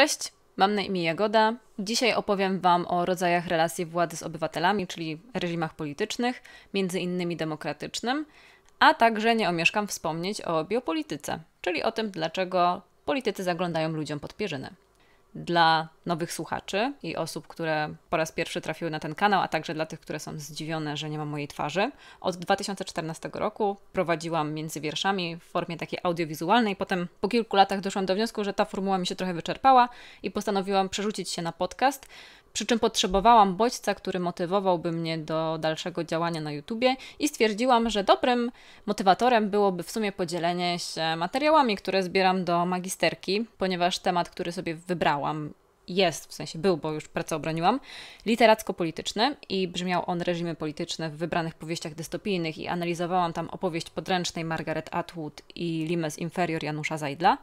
Cześć, mam na imię Jagoda. Dzisiaj opowiem Wam o rodzajach relacji władzy z obywatelami, czyli reżimach politycznych, między innymi demokratycznym, a także nie omieszkam wspomnieć o biopolityce, czyli o tym, dlaczego politycy zaglądają ludziom pod pierzynę dla nowych słuchaczy i osób, które po raz pierwszy trafiły na ten kanał, a także dla tych, które są zdziwione, że nie ma mojej twarzy. Od 2014 roku prowadziłam między wierszami w formie takiej audiowizualnej. Potem po kilku latach doszłam do wniosku, że ta formuła mi się trochę wyczerpała i postanowiłam przerzucić się na podcast. Przy czym potrzebowałam bodźca, który motywowałby mnie do dalszego działania na YouTubie i stwierdziłam, że dobrym motywatorem byłoby w sumie podzielenie się materiałami, które zbieram do magisterki, ponieważ temat, który sobie wybrałam jest, w sensie był, bo już pracę obroniłam, literacko-polityczny i brzmiał on reżimy polityczne w wybranych powieściach dystopijnych i analizowałam tam opowieść podręcznej Margaret Atwood i Limes Inferior Janusza Zajdla.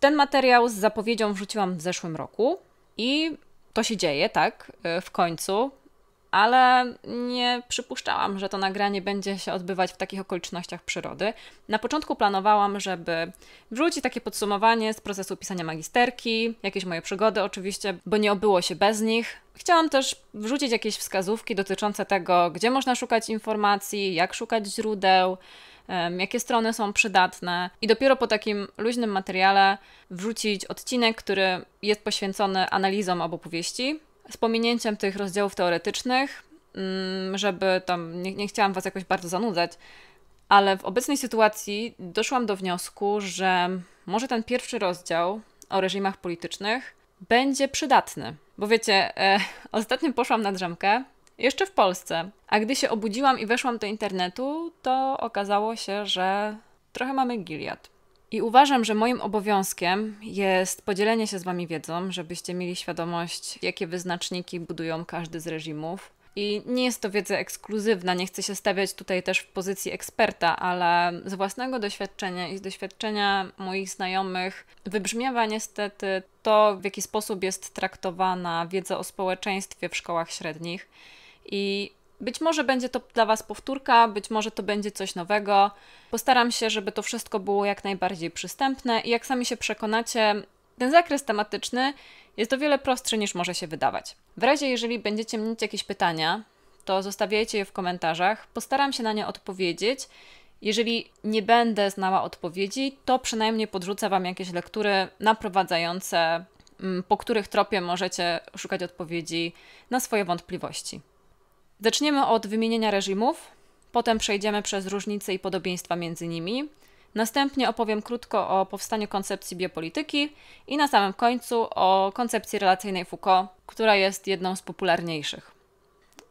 Ten materiał z zapowiedzią wrzuciłam w zeszłym roku i to się dzieje, tak, y, w końcu, ale nie przypuszczałam, że to nagranie będzie się odbywać w takich okolicznościach przyrody. Na początku planowałam, żeby wrzucić takie podsumowanie z procesu pisania magisterki, jakieś moje przygody oczywiście, bo nie obyło się bez nich. Chciałam też wrzucić jakieś wskazówki dotyczące tego, gdzie można szukać informacji, jak szukać źródeł jakie strony są przydatne. I dopiero po takim luźnym materiale wrzucić odcinek, który jest poświęcony analizom obu powieści, z pominięciem tych rozdziałów teoretycznych, mm, żeby tam, nie, nie chciałam Was jakoś bardzo zanudzać, ale w obecnej sytuacji doszłam do wniosku, że może ten pierwszy rozdział o reżimach politycznych będzie przydatny. Bo wiecie, e, ostatnio poszłam na drzemkę jeszcze w Polsce. A gdy się obudziłam i weszłam do internetu, to okazało się, że trochę mamy giliad. I uważam, że moim obowiązkiem jest podzielenie się z Wami wiedzą, żebyście mieli świadomość, jakie wyznaczniki budują każdy z reżimów. I nie jest to wiedza ekskluzywna, nie chcę się stawiać tutaj też w pozycji eksperta, ale z własnego doświadczenia i z doświadczenia moich znajomych wybrzmiewa niestety to, w jaki sposób jest traktowana wiedza o społeczeństwie w szkołach średnich. I być może będzie to dla Was powtórka, być może to będzie coś nowego. Postaram się, żeby to wszystko było jak najbardziej przystępne i jak sami się przekonacie, ten zakres tematyczny jest o wiele prostszy niż może się wydawać. W razie, jeżeli będziecie mieć jakieś pytania, to zostawiajcie je w komentarzach. Postaram się na nie odpowiedzieć. Jeżeli nie będę znała odpowiedzi, to przynajmniej podrzucę Wam jakieś lektury naprowadzające, mm, po których tropie możecie szukać odpowiedzi na swoje wątpliwości. Zaczniemy od wymienienia reżimów, potem przejdziemy przez różnice i podobieństwa między nimi. Następnie opowiem krótko o powstaniu koncepcji biopolityki i na samym końcu o koncepcji relacyjnej Foucault, która jest jedną z popularniejszych.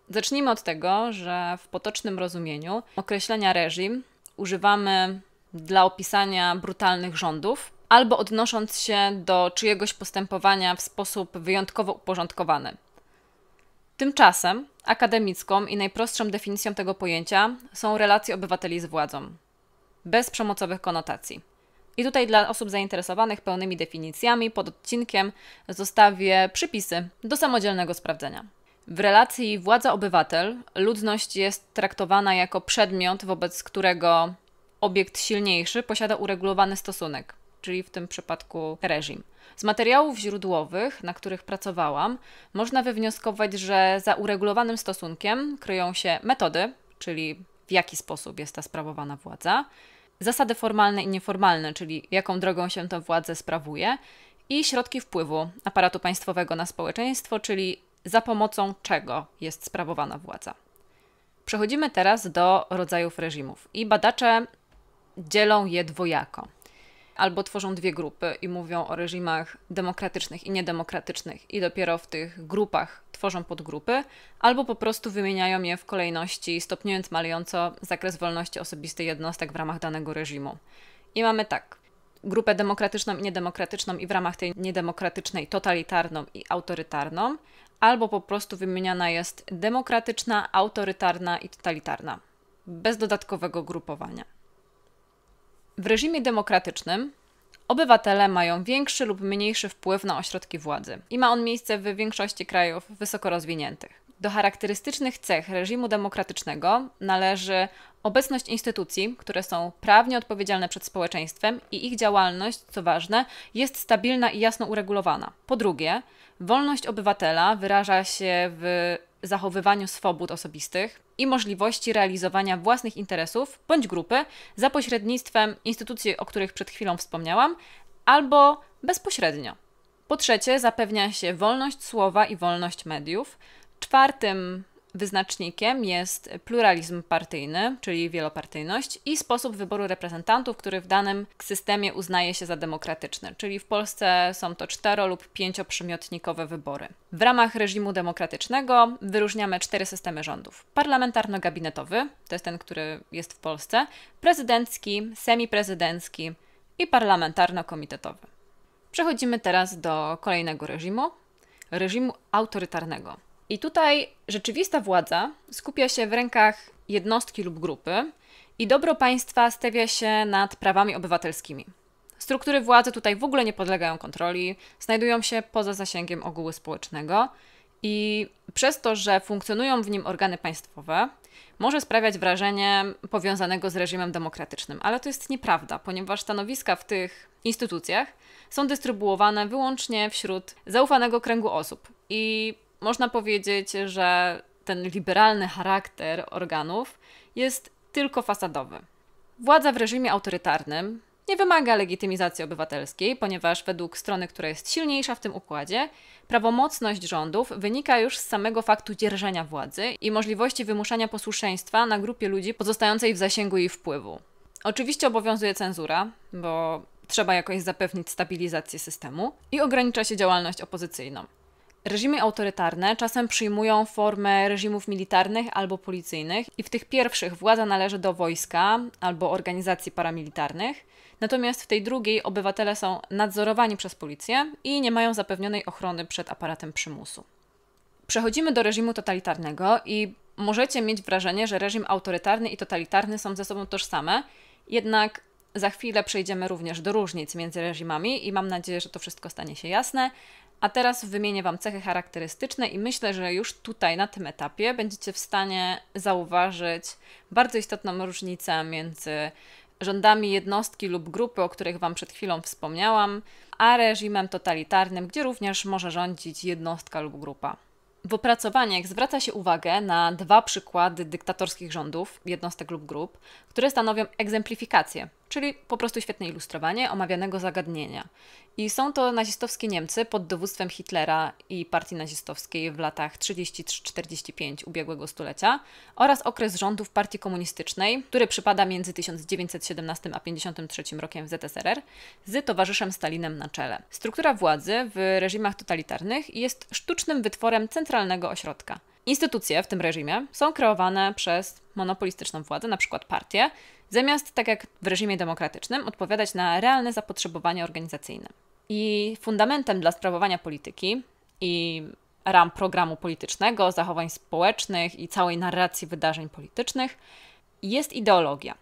Zacznijmy od tego, że w potocznym rozumieniu określenia reżim używamy dla opisania brutalnych rządów albo odnosząc się do czyjegoś postępowania w sposób wyjątkowo uporządkowany. Tymczasem akademicką i najprostszą definicją tego pojęcia są relacje obywateli z władzą, bez przemocowych konotacji. I tutaj dla osób zainteresowanych pełnymi definicjami pod odcinkiem zostawię przypisy do samodzielnego sprawdzenia. W relacji władza-obywatel ludność jest traktowana jako przedmiot, wobec którego obiekt silniejszy posiada uregulowany stosunek czyli w tym przypadku reżim. Z materiałów źródłowych, na których pracowałam, można wywnioskować, że za uregulowanym stosunkiem kryją się metody, czyli w jaki sposób jest ta sprawowana władza, zasady formalne i nieformalne, czyli jaką drogą się tę władzę sprawuje, i środki wpływu aparatu państwowego na społeczeństwo, czyli za pomocą czego jest sprawowana władza. Przechodzimy teraz do rodzajów reżimów i badacze dzielą je dwojako albo tworzą dwie grupy i mówią o reżimach demokratycznych i niedemokratycznych, i dopiero w tych grupach tworzą podgrupy, albo po prostu wymieniają je w kolejności, stopniując malejąco zakres wolności osobistej jednostek w ramach danego reżimu. I mamy tak. Grupę demokratyczną i niedemokratyczną, i w ramach tej niedemokratycznej totalitarną i autorytarną, albo po prostu wymieniana jest demokratyczna, autorytarna i totalitarna, bez dodatkowego grupowania. W reżimie demokratycznym obywatele mają większy lub mniejszy wpływ na ośrodki władzy i ma on miejsce w większości krajów wysoko rozwiniętych. Do charakterystycznych cech reżimu demokratycznego należy obecność instytucji, które są prawnie odpowiedzialne przed społeczeństwem i ich działalność, co ważne, jest stabilna i jasno uregulowana. Po drugie, wolność obywatela wyraża się w zachowywaniu swobód osobistych i możliwości realizowania własnych interesów bądź grupy za pośrednictwem instytucji, o których przed chwilą wspomniałam, albo bezpośrednio. Po trzecie, zapewnia się wolność słowa i wolność mediów. Czwartym Wyznacznikiem jest pluralizm partyjny, czyli wielopartyjność, i sposób wyboru reprezentantów, który w danym systemie uznaje się za demokratyczny, czyli w Polsce są to cztero lub pięcioprzymiotnikowe wybory. W ramach reżimu demokratycznego wyróżniamy cztery systemy rządów: parlamentarno-gabinetowy, to jest ten, który jest w Polsce, prezydencki, semiprezydencki i parlamentarno-komitetowy. Przechodzimy teraz do kolejnego reżimu reżimu autorytarnego. I tutaj rzeczywista władza skupia się w rękach jednostki lub grupy i dobro państwa stawia się nad prawami obywatelskimi. Struktury władzy tutaj w ogóle nie podlegają kontroli, znajdują się poza zasięgiem ogółu społecznego i przez to, że funkcjonują w nim organy państwowe, może sprawiać wrażenie powiązanego z reżimem demokratycznym, ale to jest nieprawda, ponieważ stanowiska w tych instytucjach są dystrybuowane wyłącznie wśród zaufanego kręgu osób i można powiedzieć, że ten liberalny charakter organów jest tylko fasadowy. Władza w reżimie autorytarnym nie wymaga legitymizacji obywatelskiej, ponieważ według strony, która jest silniejsza w tym układzie, prawomocność rządów wynika już z samego faktu dzierżenia władzy i możliwości wymuszania posłuszeństwa na grupie ludzi pozostającej w zasięgu jej wpływu. Oczywiście obowiązuje cenzura, bo trzeba jakoś zapewnić stabilizację systemu i ogranicza się działalność opozycyjną. Reżimy autorytarne czasem przyjmują formę reżimów militarnych albo policyjnych, i w tych pierwszych władza należy do wojska albo organizacji paramilitarnych, natomiast w tej drugiej obywatele są nadzorowani przez policję i nie mają zapewnionej ochrony przed aparatem przymusu. Przechodzimy do reżimu totalitarnego i możecie mieć wrażenie, że reżim autorytarny i totalitarny są ze sobą tożsame, jednak za chwilę przejdziemy również do różnic między reżimami i mam nadzieję, że to wszystko stanie się jasne, a teraz wymienię Wam cechy charakterystyczne i myślę, że już tutaj na tym etapie będziecie w stanie zauważyć bardzo istotną różnicę między rządami jednostki lub grupy, o których Wam przed chwilą wspomniałam, a reżimem totalitarnym, gdzie również może rządzić jednostka lub grupa. W opracowaniach zwraca się uwagę na dwa przykłady dyktatorskich rządów, jednostek lub grup, które stanowią egzemplifikację czyli po prostu świetne ilustrowanie omawianego zagadnienia. I są to nazistowskie Niemcy pod dowództwem Hitlera i partii nazistowskiej w latach 33-45 ubiegłego stulecia oraz okres rządów partii komunistycznej, który przypada między 1917 a 1953 rokiem w ZSRR z towarzyszem Stalinem na czele. Struktura władzy w reżimach totalitarnych jest sztucznym wytworem centralnego ośrodka. Instytucje w tym reżimie są kreowane przez monopolistyczną władzę, np. Partię zamiast, tak jak w reżimie demokratycznym, odpowiadać na realne zapotrzebowanie organizacyjne. I fundamentem dla sprawowania polityki i ram programu politycznego, zachowań społecznych i całej narracji wydarzeń politycznych jest ideologia.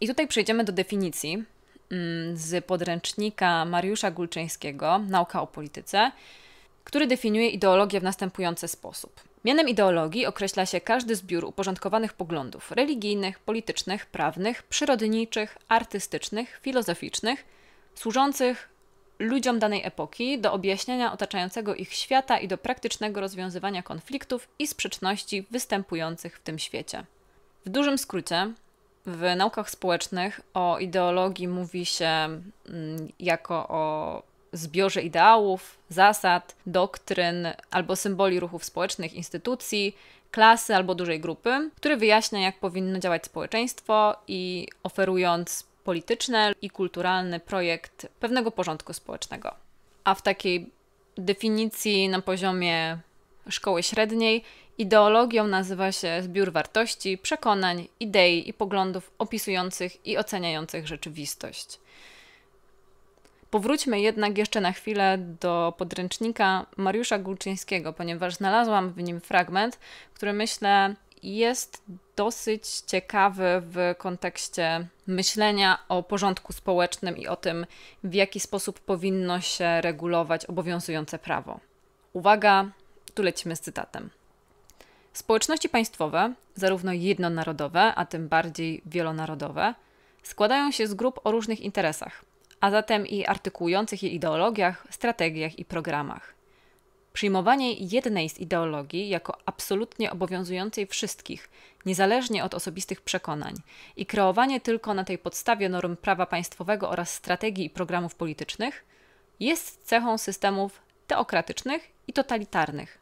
I tutaj przejdziemy do definicji mm, z podręcznika Mariusza Gulczyńskiego Nauka o polityce, który definiuje ideologię w następujący sposób. Mianem ideologii określa się każdy zbiór uporządkowanych poglądów religijnych, politycznych, prawnych, przyrodniczych, artystycznych, filozoficznych, służących ludziom danej epoki do objaśniania otaczającego ich świata i do praktycznego rozwiązywania konfliktów i sprzeczności występujących w tym świecie. W dużym skrócie, w naukach społecznych o ideologii mówi się mm, jako o zbiorze ideałów, zasad, doktryn albo symboli ruchów społecznych, instytucji, klasy albo dużej grupy, który wyjaśnia, jak powinno działać społeczeństwo i oferując polityczny i kulturalny projekt pewnego porządku społecznego. A w takiej definicji na poziomie szkoły średniej ideologią nazywa się zbiór wartości, przekonań, idei i poglądów opisujących i oceniających rzeczywistość. Powróćmy jednak jeszcze na chwilę do podręcznika Mariusza Gulczyńskiego, ponieważ znalazłam w nim fragment, który myślę jest dosyć ciekawy w kontekście myślenia o porządku społecznym i o tym, w jaki sposób powinno się regulować obowiązujące prawo. Uwaga, tu lecimy z cytatem. Społeczności państwowe, zarówno jednonarodowe, a tym bardziej wielonarodowe, składają się z grup o różnych interesach a zatem i artykułujących je ideologiach, strategiach i programach. Przyjmowanie jednej z ideologii jako absolutnie obowiązującej wszystkich, niezależnie od osobistych przekonań, i kreowanie tylko na tej podstawie norm prawa państwowego oraz strategii i programów politycznych jest cechą systemów teokratycznych i totalitarnych.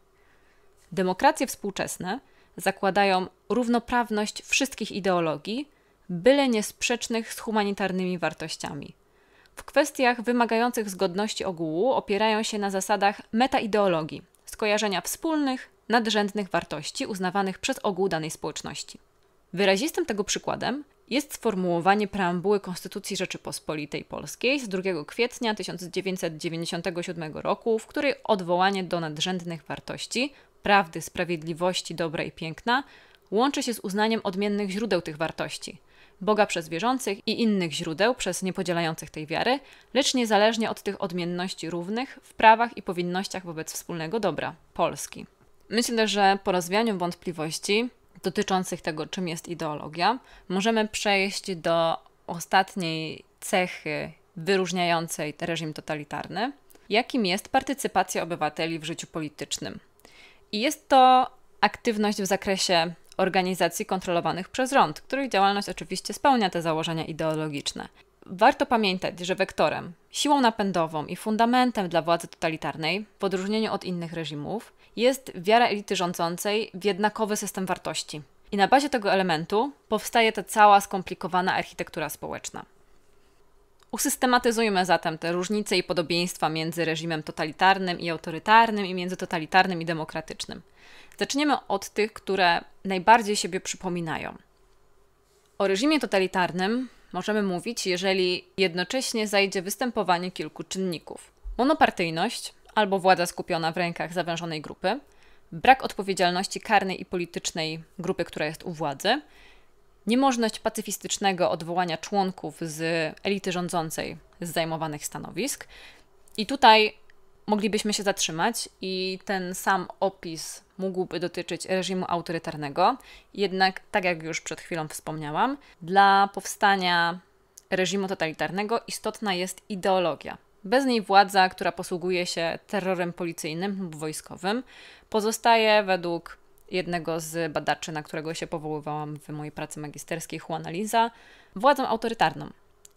Demokracje współczesne zakładają równoprawność wszystkich ideologii, byle niesprzecznych z humanitarnymi wartościami w kwestiach wymagających zgodności ogółu opierają się na zasadach metaideologii, skojarzenia wspólnych, nadrzędnych wartości uznawanych przez ogół danej społeczności. Wyrazistym tego przykładem jest sformułowanie preambuły Konstytucji Rzeczypospolitej Polskiej z 2 kwietnia 1997 roku, w której odwołanie do nadrzędnych wartości prawdy, sprawiedliwości, dobra i piękna łączy się z uznaniem odmiennych źródeł tych wartości – Boga przez wierzących i innych źródeł przez niepodzielających tej wiary, lecz niezależnie od tych odmienności równych w prawach i powinnościach wobec wspólnego dobra Polski. Myślę, że po rozwianiu wątpliwości dotyczących tego, czym jest ideologia, możemy przejść do ostatniej cechy wyróżniającej reżim totalitarny, jakim jest partycypacja obywateli w życiu politycznym. I jest to aktywność w zakresie organizacji kontrolowanych przez rząd, których działalność oczywiście spełnia te założenia ideologiczne. Warto pamiętać, że wektorem, siłą napędową i fundamentem dla władzy totalitarnej, w odróżnieniu od innych reżimów, jest wiara elity rządzącej w jednakowy system wartości. I na bazie tego elementu powstaje ta cała skomplikowana architektura społeczna. Usystematyzujmy zatem te różnice i podobieństwa między reżimem totalitarnym i autorytarnym i między totalitarnym i demokratycznym. Zaczniemy od tych, które najbardziej siebie przypominają. O reżimie totalitarnym możemy mówić, jeżeli jednocześnie zajdzie występowanie kilku czynników: monopartyjność albo władza skupiona w rękach zawężonej grupy, brak odpowiedzialności karnej i politycznej grupy, która jest u władzy, niemożność pacyfistycznego odwołania członków z elity rządzącej z zajmowanych stanowisk. I tutaj moglibyśmy się zatrzymać i ten sam opis mógłby dotyczyć reżimu autorytarnego. Jednak, tak jak już przed chwilą wspomniałam, dla powstania reżimu totalitarnego istotna jest ideologia. Bez niej władza, która posługuje się terrorem policyjnym lub wojskowym, pozostaje według jednego z badaczy, na którego się powoływałam w mojej pracy magisterskiej, Juana Liza, władzą autorytarną.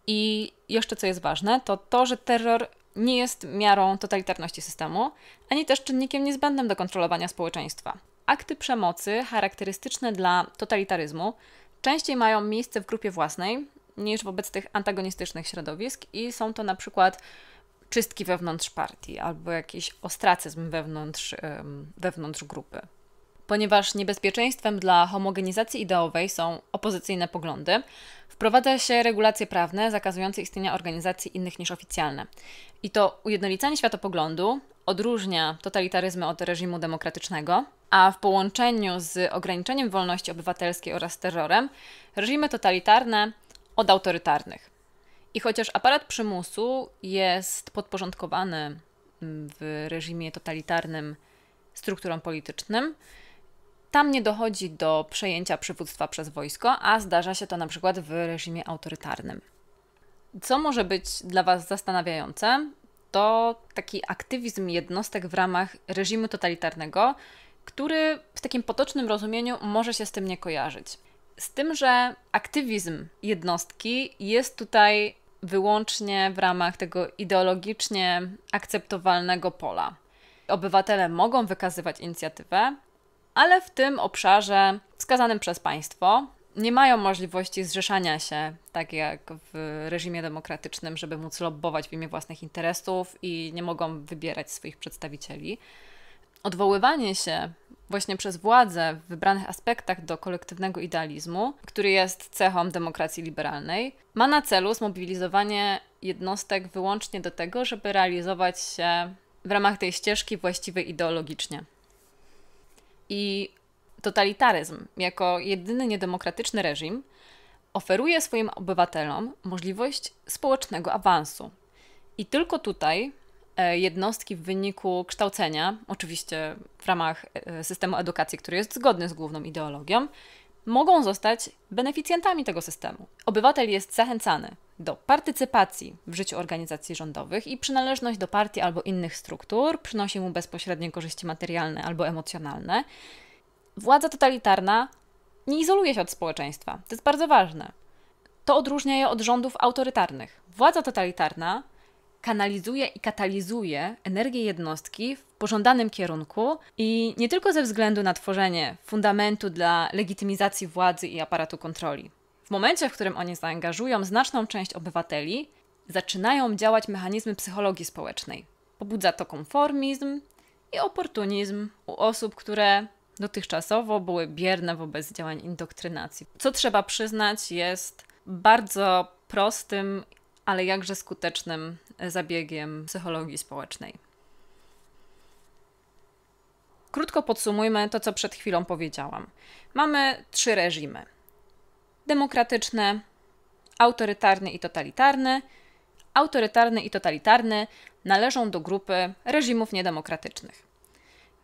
I jeszcze co jest ważne, to to, że terror nie jest miarą totalitarności systemu, ani też czynnikiem niezbędnym do kontrolowania społeczeństwa. Akty przemocy charakterystyczne dla totalitaryzmu częściej mają miejsce w grupie własnej niż wobec tych antagonistycznych środowisk i są to na przykład czystki wewnątrz partii albo jakiś ostracyzm wewnątrz, wewnątrz grupy. Ponieważ niebezpieczeństwem dla homogenizacji ideowej są opozycyjne poglądy, wprowadza się regulacje prawne zakazujące istnienia organizacji innych niż oficjalne. I to ujednolicanie światopoglądu odróżnia totalitaryzmy od reżimu demokratycznego, a w połączeniu z ograniczeniem wolności obywatelskiej oraz terrorem, reżimy totalitarne od autorytarnych. I chociaż aparat przymusu jest podporządkowany mm, w reżimie totalitarnym strukturom politycznym, tam nie dochodzi do przejęcia przywództwa przez wojsko, a zdarza się to na przykład w reżimie autorytarnym. Co może być dla Was zastanawiające, to taki aktywizm jednostek w ramach reżimu totalitarnego, który w takim potocznym rozumieniu może się z tym nie kojarzyć. Z tym, że aktywizm jednostki jest tutaj wyłącznie w ramach tego ideologicznie akceptowalnego pola. Obywatele mogą wykazywać inicjatywę, ale w tym obszarze wskazanym przez państwo nie mają możliwości zrzeszania się, tak jak w reżimie demokratycznym, żeby móc lobbować w imię własnych interesów i nie mogą wybierać swoich przedstawicieli. Odwoływanie się właśnie przez władzę w wybranych aspektach do kolektywnego idealizmu, który jest cechą demokracji liberalnej, ma na celu zmobilizowanie jednostek wyłącznie do tego, żeby realizować się w ramach tej ścieżki właściwej ideologicznie. I totalitaryzm, jako jedyny niedemokratyczny reżim, oferuje swoim obywatelom możliwość społecznego awansu. I tylko tutaj e, jednostki w wyniku kształcenia, oczywiście w ramach e, systemu edukacji, który jest zgodny z główną ideologią, mogą zostać beneficjentami tego systemu. Obywatel jest zachęcany do partycypacji w życiu organizacji rządowych i przynależność do partii albo innych struktur przynosi mu bezpośrednie korzyści materialne albo emocjonalne. Władza totalitarna nie izoluje się od społeczeństwa. To jest bardzo ważne. To odróżnia je od rządów autorytarnych. Władza totalitarna kanalizuje i katalizuje energię jednostki w pożądanym kierunku i nie tylko ze względu na tworzenie fundamentu dla legitymizacji władzy i aparatu kontroli, w momencie, w którym oni zaangażują znaczną część obywateli, zaczynają działać mechanizmy psychologii społecznej. Pobudza to konformizm i oportunizm u osób, które dotychczasowo były bierne wobec działań indoktrynacji. Co trzeba przyznać, jest bardzo prostym, ale jakże skutecznym zabiegiem psychologii społecznej. Krótko podsumujmy to, co przed chwilą powiedziałam. Mamy trzy reżimy demokratyczny, autorytarny i totalitarny. Autorytarny i totalitarny należą do grupy reżimów niedemokratycznych.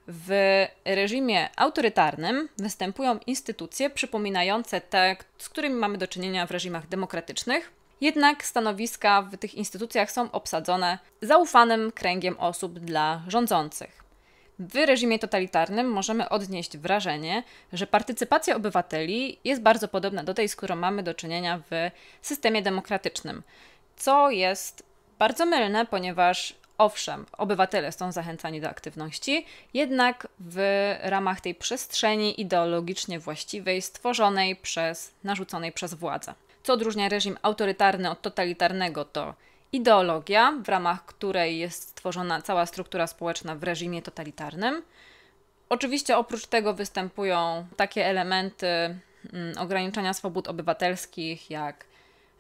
W reżimie autorytarnym występują instytucje przypominające te, z którymi mamy do czynienia w reżimach demokratycznych, jednak stanowiska w tych instytucjach są obsadzone zaufanym kręgiem osób dla rządzących. W reżimie totalitarnym możemy odnieść wrażenie, że partycypacja obywateli jest bardzo podobna do tej, z którą mamy do czynienia w systemie demokratycznym, co jest bardzo mylne, ponieważ owszem, obywatele są zachęcani do aktywności, jednak w ramach tej przestrzeni ideologicznie właściwej, stworzonej przez, narzuconej przez władzę. Co odróżnia reżim autorytarny od totalitarnego, to ideologia, w ramach której jest stworzona cała struktura społeczna w reżimie totalitarnym. Oczywiście oprócz tego występują takie elementy mm, ograniczania swobód obywatelskich, jak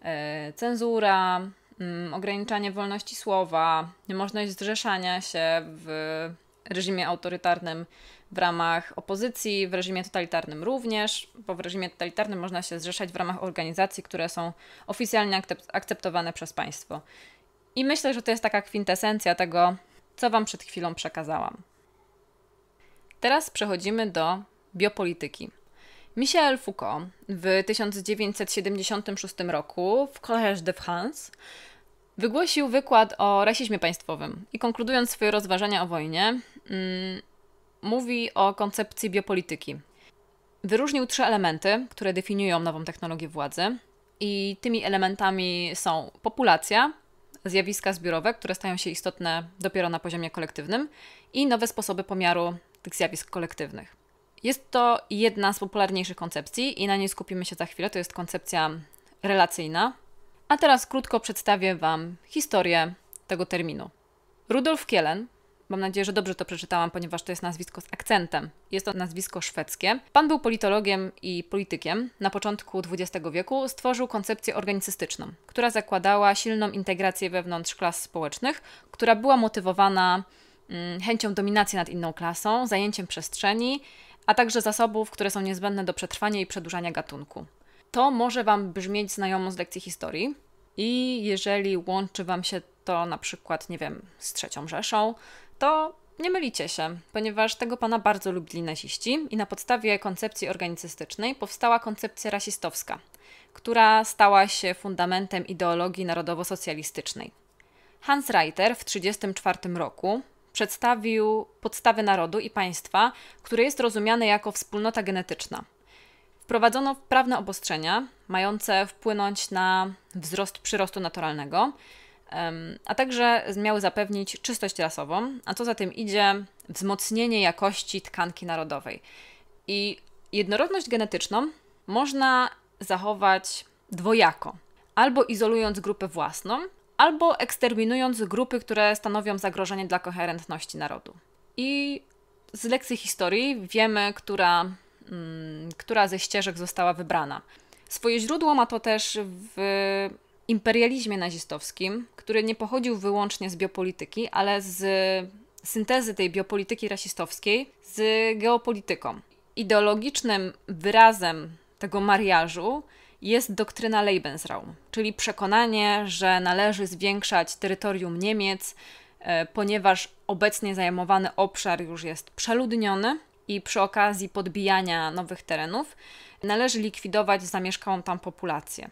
e, cenzura, mm, ograniczanie wolności słowa, niemożność zrzeszania się w reżimie autorytarnym w ramach opozycji, w reżimie totalitarnym również, bo w reżimie totalitarnym można się zrzeszać w ramach organizacji, które są oficjalnie akceptowane przez państwo. I myślę, że to jest taka kwintesencja tego, co Wam przed chwilą przekazałam. Teraz przechodzimy do biopolityki. Michel Foucault w 1976 roku w Collège de France wygłosił wykład o rasizmie państwowym i konkludując swoje rozważania o wojnie, mm, mówi o koncepcji biopolityki. Wyróżnił trzy elementy, które definiują nową technologię władzy, i tymi elementami są populacja, zjawiska zbiorowe, które stają się istotne dopiero na poziomie kolektywnym, i nowe sposoby pomiaru tych zjawisk kolektywnych. Jest to jedna z popularniejszych koncepcji i na niej skupimy się za chwilę. To jest koncepcja relacyjna. A teraz krótko przedstawię Wam historię tego terminu. Rudolf Kielen Mam nadzieję, że dobrze to przeczytałam, ponieważ to jest nazwisko z akcentem. Jest to nazwisko szwedzkie. Pan był politologiem i politykiem. Na początku XX wieku stworzył koncepcję organicystyczną, która zakładała silną integrację wewnątrz klas społecznych, która była motywowana mm, chęcią dominacji nad inną klasą, zajęciem przestrzeni, a także zasobów, które są niezbędne do przetrwania i przedłużania gatunku. To może Wam brzmieć znajomo z lekcji historii, i jeżeli łączy Wam się to na przykład, nie wiem, z trzecią Rzeszą, to nie mylicie się, ponieważ tego pana bardzo lubili naziści i na podstawie koncepcji organicystycznej powstała koncepcja rasistowska, która stała się fundamentem ideologii narodowo-socjalistycznej. Hans Reiter w 1934 roku przedstawił podstawy narodu i państwa, które jest rozumiane jako wspólnota genetyczna. Wprowadzono prawne obostrzenia mające wpłynąć na wzrost przyrostu naturalnego, a także miały zapewnić czystość rasową, a co za tym idzie, wzmocnienie jakości tkanki narodowej. I jednorodność genetyczną można zachować dwojako: albo izolując grupę własną, albo eksterminując grupy, które stanowią zagrożenie dla koherentności narodu. I z lekcji historii wiemy, która, mm, która ze ścieżek została wybrana. Swoje źródło ma to też w imperializmie nazistowskim, który nie pochodził wyłącznie z biopolityki, ale z syntezy tej biopolityki rasistowskiej z geopolityką. Ideologicznym wyrazem tego mariażu jest doktryna Lebensraum, czyli przekonanie, że należy zwiększać terytorium Niemiec, e, ponieważ obecnie zajmowany obszar już jest przeludniony i przy okazji podbijania nowych terenów należy likwidować zamieszkałą tam populację.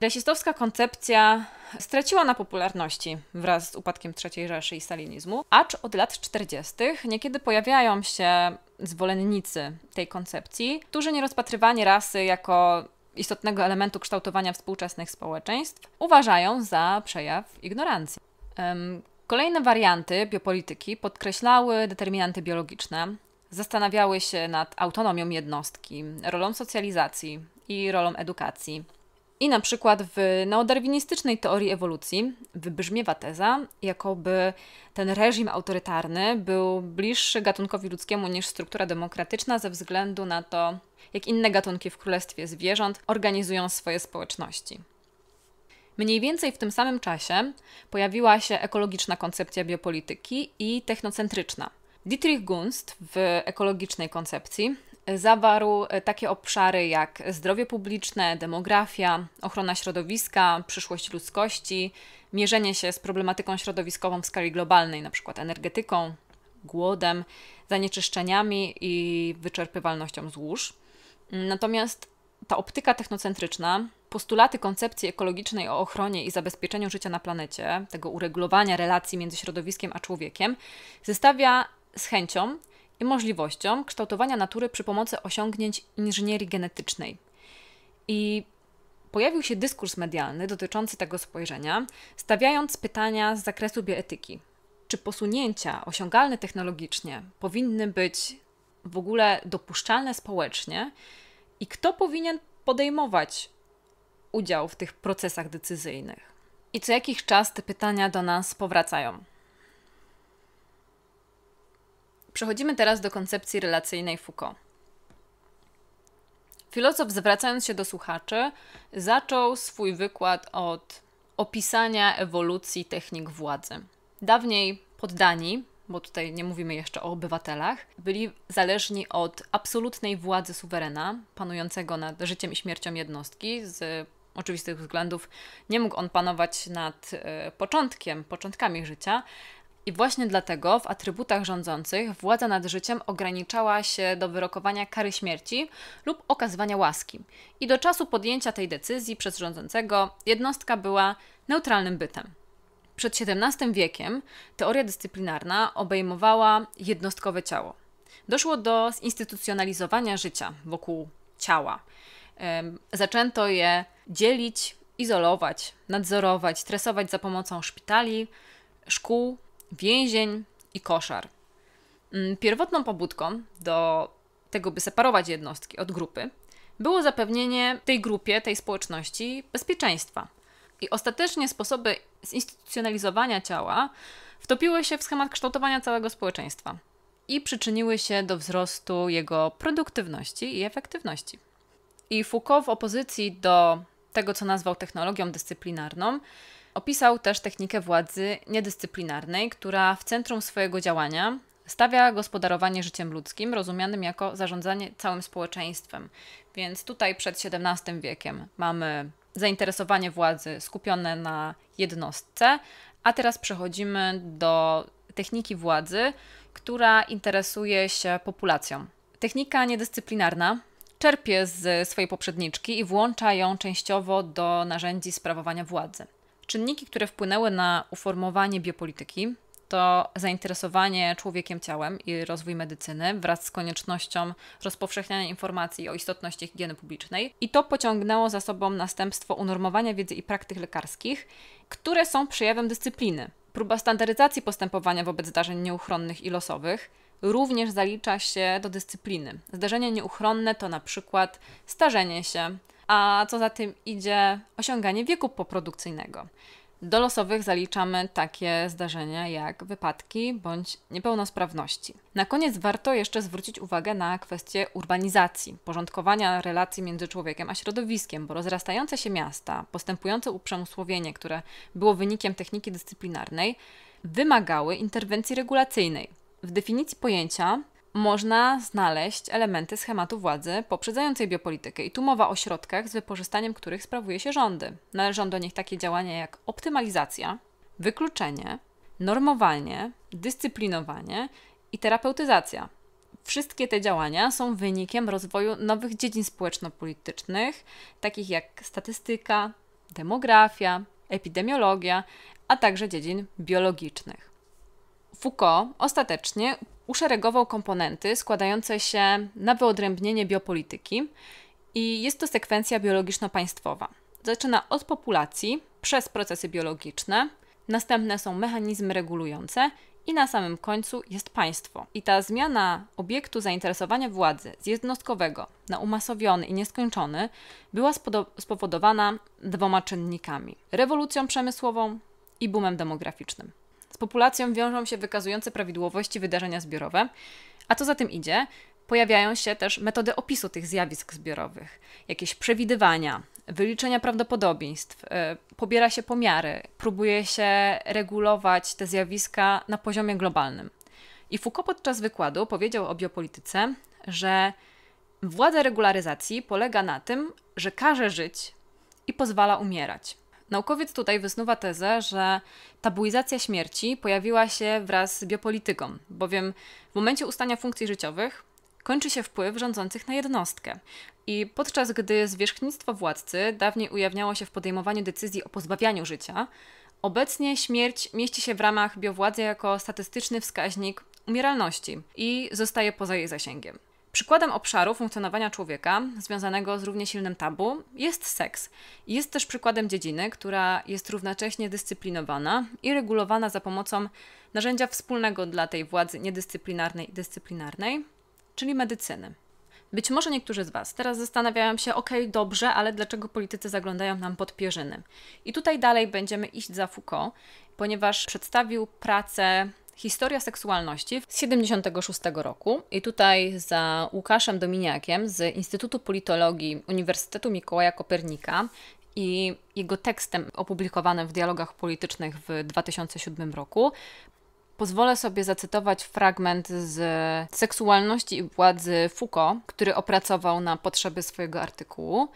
Rasistowska koncepcja straciła na popularności wraz z upadkiem III Rzeszy i stalinizmu, acz od lat 40. niekiedy pojawiają się zwolennicy tej koncepcji, którzy nierozpatrywanie rasy jako istotnego elementu kształtowania współczesnych społeczeństw uważają za przejaw ignorancji. Kolejne warianty biopolityki podkreślały determinanty biologiczne, zastanawiały się nad autonomią jednostki, rolą socjalizacji i rolą edukacji i na przykład w neodarwinistycznej teorii ewolucji wybrzmiewa teza, jakoby ten reżim autorytarny był bliższy gatunkowi ludzkiemu niż struktura demokratyczna ze względu na to, jak inne gatunki w królestwie zwierząt organizują swoje społeczności. Mniej więcej w tym samym czasie pojawiła się ekologiczna koncepcja biopolityki i technocentryczna. Dietrich Gunst w ekologicznej koncepcji zawarł e, takie obszary jak zdrowie publiczne, demografia, ochrona środowiska, przyszłość ludzkości, mierzenie się z problematyką środowiskową w skali globalnej, np. energetyką, głodem, zanieczyszczeniami i wyczerpywalnością złóż. Natomiast ta optyka technocentryczna, postulaty koncepcji ekologicznej o ochronie i zabezpieczeniu życia na planecie, tego uregulowania relacji między środowiskiem a człowiekiem, zestawia z chęcią i możliwościom kształtowania natury przy pomocy osiągnięć inżynierii genetycznej. I pojawił się dyskurs medialny dotyczący tego spojrzenia, stawiając pytania z zakresu bioetyki. Czy posunięcia osiągalne technologicznie powinny być w ogóle dopuszczalne społecznie i kto powinien podejmować udział w tych procesach decyzyjnych? I co jakiś czas te pytania do nas powracają. Przechodzimy teraz do koncepcji relacyjnej Foucault. Filozof, zwracając się do słuchaczy, zaczął swój wykład od opisania ewolucji technik władzy. Dawniej poddani, bo tutaj nie mówimy jeszcze o obywatelach, byli zależni od absolutnej władzy suwerena, panującego nad życiem i śmiercią jednostki. Z oczywistych względów nie mógł on panować nad e, początkiem, początkami życia, i właśnie dlatego w atrybutach rządzących władza nad życiem ograniczała się do wyrokowania kary śmierci lub okazywania łaski. I do czasu podjęcia tej decyzji przez rządzącego jednostka była neutralnym bytem. Przed XVII wiekiem teoria dyscyplinarna obejmowała jednostkowe ciało. Doszło do zinstytucjonalizowania życia wokół ciała. Zaczęto je dzielić, izolować, nadzorować, stresować za pomocą szpitali, szkół więzień i koszar. Mm, pierwotną pobudką do tego, by separować jednostki od grupy, było zapewnienie tej grupie, tej społeczności bezpieczeństwa. I ostatecznie sposoby zinstytucjonalizowania ciała wtopiły się w schemat kształtowania całego społeczeństwa i przyczyniły się do wzrostu jego produktywności i efektywności. I Foucault w opozycji do tego, co nazwał technologią dyscyplinarną, Opisał też technikę władzy niedyscyplinarnej, która w centrum swojego działania stawia gospodarowanie życiem ludzkim, rozumianym jako zarządzanie całym społeczeństwem. Więc tutaj przed XVII wiekiem mamy zainteresowanie władzy skupione na jednostce, a teraz przechodzimy do techniki władzy, która interesuje się populacją. Technika niedyscyplinarna czerpie z swojej poprzedniczki i włącza ją częściowo do narzędzi sprawowania władzy. Czynniki, które wpłynęły na uformowanie biopolityki, to zainteresowanie człowiekiem ciałem i rozwój medycyny wraz z koniecznością rozpowszechniania informacji o istotności higieny publicznej. I to pociągnęło za sobą następstwo unormowania wiedzy i praktyk lekarskich, które są przejawem dyscypliny. Próba standaryzacji postępowania wobec zdarzeń nieuchronnych i losowych również zalicza się do dyscypliny. Zdarzenia nieuchronne to na przykład starzenie się, a co za tym idzie osiąganie wieku poprodukcyjnego. Do losowych zaliczamy takie zdarzenia jak wypadki bądź niepełnosprawności. Na koniec warto jeszcze zwrócić uwagę na kwestię urbanizacji, porządkowania relacji między człowiekiem a środowiskiem, bo rozrastające się miasta, postępujące uprzemysłowienie, które było wynikiem techniki dyscyplinarnej, wymagały interwencji regulacyjnej. W definicji pojęcia można znaleźć elementy schematu władzy poprzedzającej biopolitykę. I tu mowa o środkach, z wykorzystaniem których sprawuje się rządy. Należą do nich takie działania jak optymalizacja, wykluczenie, normowanie, dyscyplinowanie i terapeutyzacja. Wszystkie te działania są wynikiem rozwoju nowych dziedzin społeczno-politycznych, takich jak statystyka, demografia, epidemiologia, a także dziedzin biologicznych. Foucault ostatecznie uszeregował komponenty składające się na wyodrębnienie biopolityki i jest to sekwencja biologiczno-państwowa. Zaczyna od populacji przez procesy biologiczne, następne są mechanizmy regulujące i na samym końcu jest państwo. I ta zmiana obiektu zainteresowania władzy z jednostkowego na umasowiony i nieskończony była spowodowana dwoma czynnikami: rewolucją przemysłową i boomem demograficznym. Z populacją wiążą się wykazujące prawidłowości wydarzenia zbiorowe, a co za tym idzie, pojawiają się też metody opisu tych zjawisk zbiorowych, jakieś przewidywania, wyliczenia prawdopodobieństw, y, pobiera się pomiary, próbuje się regulować te zjawiska na poziomie globalnym. I Foucault podczas wykładu powiedział o biopolityce, że władza regularyzacji polega na tym, że każe żyć i pozwala umierać. Naukowiec tutaj wysnuwa tezę, że tabuizacja śmierci pojawiła się wraz z biopolityką, bowiem w momencie ustania funkcji życiowych kończy się wpływ rządzących na jednostkę. I podczas gdy zwierzchnictwo władcy dawniej ujawniało się w podejmowaniu decyzji o pozbawianiu życia, obecnie śmierć mieści się w ramach biowładzy jako statystyczny wskaźnik umieralności i zostaje poza jej zasięgiem. Przykładem obszaru funkcjonowania człowieka, związanego z równie silnym tabu, jest seks. Jest też przykładem dziedziny, która jest równocześnie dyscyplinowana i regulowana za pomocą narzędzia wspólnego dla tej władzy niedyscyplinarnej i dyscyplinarnej, czyli medycyny. Być może niektórzy z Was teraz zastanawiają się, ok, dobrze, ale dlaczego politycy zaglądają nam pod pierzyny? I tutaj dalej będziemy iść za Foucault, ponieważ przedstawił pracę Historia seksualności z 76 roku i tutaj za Łukaszem Dominiakiem z Instytutu Politologii Uniwersytetu Mikołaja Kopernika i jego tekstem opublikowanym w Dialogach Politycznych w 2007 roku Pozwolę sobie zacytować fragment z Seksualności i władzy Foucault, który opracował na potrzeby swojego artykułu.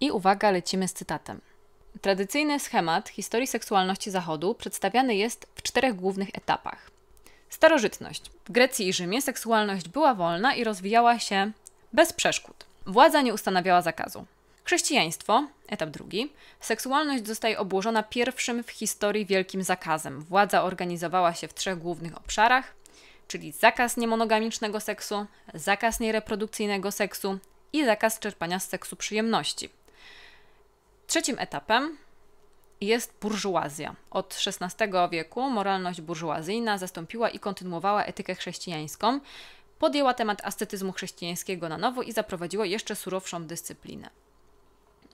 I uwaga, lecimy z cytatem. Tradycyjny schemat historii seksualności Zachodu przedstawiany jest w czterech głównych etapach. Starożytność. W Grecji i Rzymie seksualność była wolna i rozwijała się bez przeszkód. Władza nie ustanawiała zakazu. Chrześcijaństwo, etap drugi, seksualność zostaje obłożona pierwszym w historii wielkim zakazem. Władza organizowała się w trzech głównych obszarach, czyli zakaz niemonogamicznego seksu, zakaz niereprodukcyjnego seksu i zakaz czerpania z seksu przyjemności. Trzecim etapem jest burżuazja. Od XVI wieku moralność burżuazyjna zastąpiła i kontynuowała etykę chrześcijańską, podjęła temat ascetyzmu chrześcijańskiego na nowo i zaprowadziła jeszcze surowszą dyscyplinę.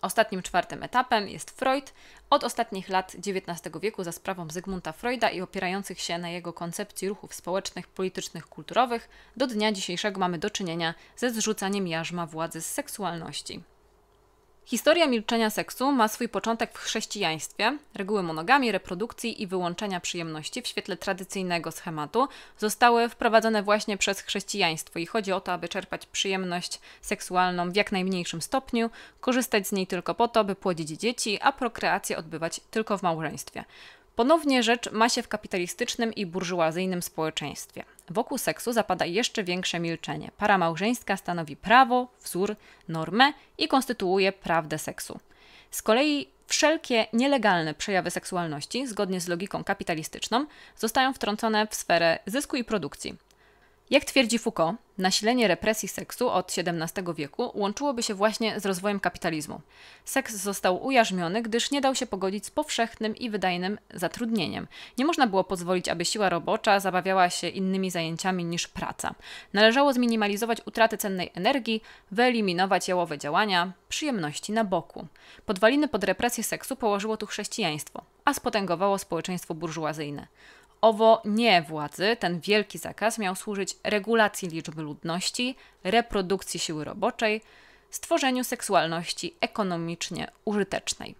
Ostatnim czwartym etapem jest Freud. Od ostatnich lat XIX wieku za sprawą Zygmunta Freuda i opierających się na jego koncepcji ruchów społecznych, politycznych, kulturowych, do dnia dzisiejszego mamy do czynienia ze zrzucaniem jarzma władzy z seksualności. Historia milczenia seksu ma swój początek w chrześcijaństwie. Reguły monogami, reprodukcji i wyłączenia przyjemności w świetle tradycyjnego schematu zostały wprowadzone właśnie przez chrześcijaństwo i chodzi o to, aby czerpać przyjemność seksualną w jak najmniejszym stopniu, korzystać z niej tylko po to, by płodzić dzieci, a prokreację odbywać tylko w małżeństwie. Ponownie rzecz ma się w kapitalistycznym i burżuazyjnym społeczeństwie. Wokół seksu zapada jeszcze większe milczenie. Para małżeńska stanowi prawo, wzór, normę i konstytuuje prawdę seksu. Z kolei wszelkie nielegalne przejawy seksualności, zgodnie z logiką kapitalistyczną, zostają wtrącone w sferę zysku i produkcji. Jak twierdzi Foucault, nasilenie represji seksu od XVII wieku łączyłoby się właśnie z rozwojem kapitalizmu. Seks został ujarzmiony, gdyż nie dał się pogodzić z powszechnym i wydajnym zatrudnieniem. Nie można było pozwolić, aby siła robocza zabawiała się innymi zajęciami niż praca. Należało zminimalizować utratę cennej energii, wyeliminować jałowe działania, przyjemności na boku. Podwaliny pod represję seksu położyło tu chrześcijaństwo, a spotęgowało społeczeństwo burżuazyjne. Owo nie władzy, ten wielki zakaz miał służyć regulacji liczby ludności, reprodukcji siły roboczej, stworzeniu seksualności ekonomicznie użytecznej.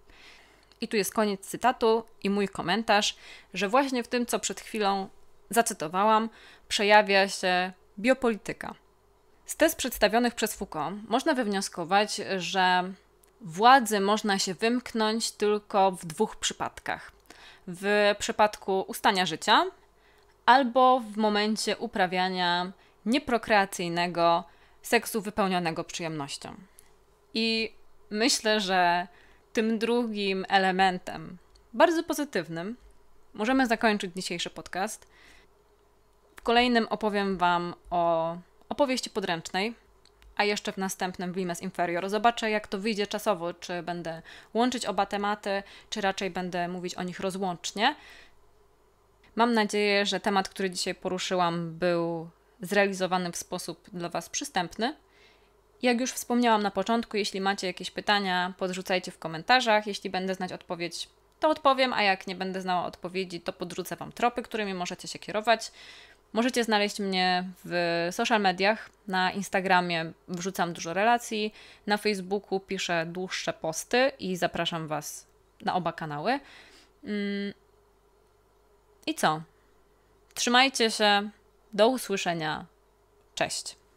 I tu jest koniec cytatu i mój komentarz, że właśnie w tym, co przed chwilą zacytowałam, przejawia się biopolityka. Z tez przedstawionych przez Foucault można wywnioskować, że władzy można się wymknąć tylko w dwóch przypadkach w przypadku ustania życia albo w momencie uprawiania nieprokreacyjnego seksu wypełnionego przyjemnością. I myślę, że tym drugim elementem, bardzo pozytywnym, możemy zakończyć dzisiejszy podcast. W kolejnym opowiem Wam o opowieści podręcznej, a jeszcze w następnym Blimes Inferior. Zobaczę, jak to wyjdzie czasowo, czy będę łączyć oba tematy, czy raczej będę mówić o nich rozłącznie. Mam nadzieję, że temat, który dzisiaj poruszyłam, był zrealizowany w sposób dla Was przystępny. Jak już wspomniałam na początku, jeśli macie jakieś pytania, podrzucajcie w komentarzach. Jeśli będę znać odpowiedź, to odpowiem, a jak nie będę znała odpowiedzi, to podrzucę Wam tropy, którymi możecie się kierować. Możecie znaleźć mnie w social mediach. Na Instagramie wrzucam dużo relacji, na Facebooku piszę dłuższe posty i zapraszam Was na oba kanały. Mm. I co? Trzymajcie się. Do usłyszenia. Cześć.